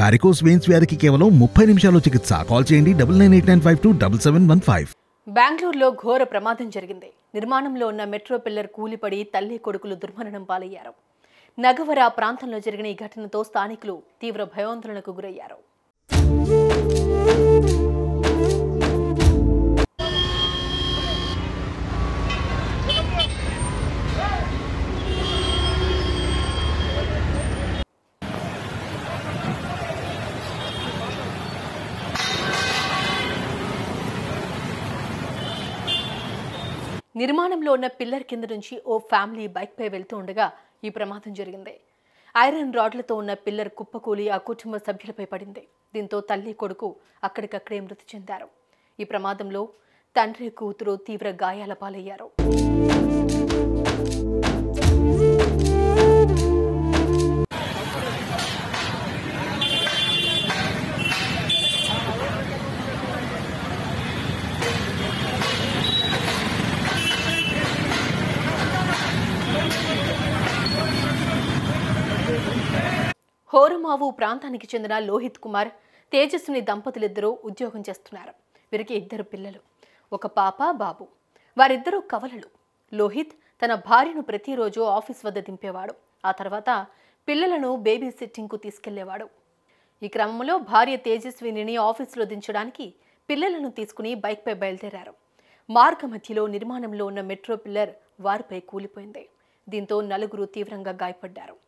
varicose veins వ్యాధికి కేవలం ముప్పై నిమిషాల్లో చికిత్స కాల్ చేయండి double nine eight nine five two double seven one five బెంగళూరులో ఘోర ప్రమాదం జరిగింది నిర్మాణంలో ఉన్న మెట్రో పిల్లర్ కూలిపడి తల్లి కొడుకులు దుర్మరణం పాలయ్యారు నగవర ప్రాంతంలో జరిగిన ఈ ఘటనతో స్థానికులు తీవ్ర భయోందోళనకు గురయ్యారు నిర్మాణంలో ఉన్న పిల్లర్ కింద నుంచి ఓ ఫ్యామిలీ బైక్పై వెళ్తూ ఉండగా ఈ ప్రమాదం జరిగింది ఐరన్ రాడ్లతో ఉన్న పిల్లర్ కుప్పకూలి ఆ కుటుంబ సభ్యులపై పడింది దీంతో తల్లి కొడుకు అక్కడికక్కడే మృతి చెందారు ఈ ప్రమాదంలో తండ్రి కూతురు తీవ్ర గాయాల పాలయ్యారు కోరమావు ప్రాంతానికి చెందిన లోహిత్ కుమార్ తేజస్విని దంపతులిద్దరూ ఉద్యోగం చేస్తున్నారు వీరికి ఇద్దరు పిల్లలు ఒక పాప బాబు వారిద్దరూ కవలలు లోహిత్ తన భార్యను ప్రతిరోజు ఆఫీస్ వద్ద దింపేవాడు ఆ తర్వాత పిల్లలను బేబీ సిట్టింగ్కు తీసుకెళ్లేవాడు ఈ క్రమంలో భార్య తేజస్వినిని ఆఫీసులో దించడానికి పిల్లలను తీసుకుని బైక్పై బయలుదేరారు మార్గ మధ్యలో నిర్మాణంలో ఉన్న మెట్రో పిల్లర్ వారిపై కూలిపోయింది దీంతో నలుగురు తీవ్రంగా గాయపడ్డారు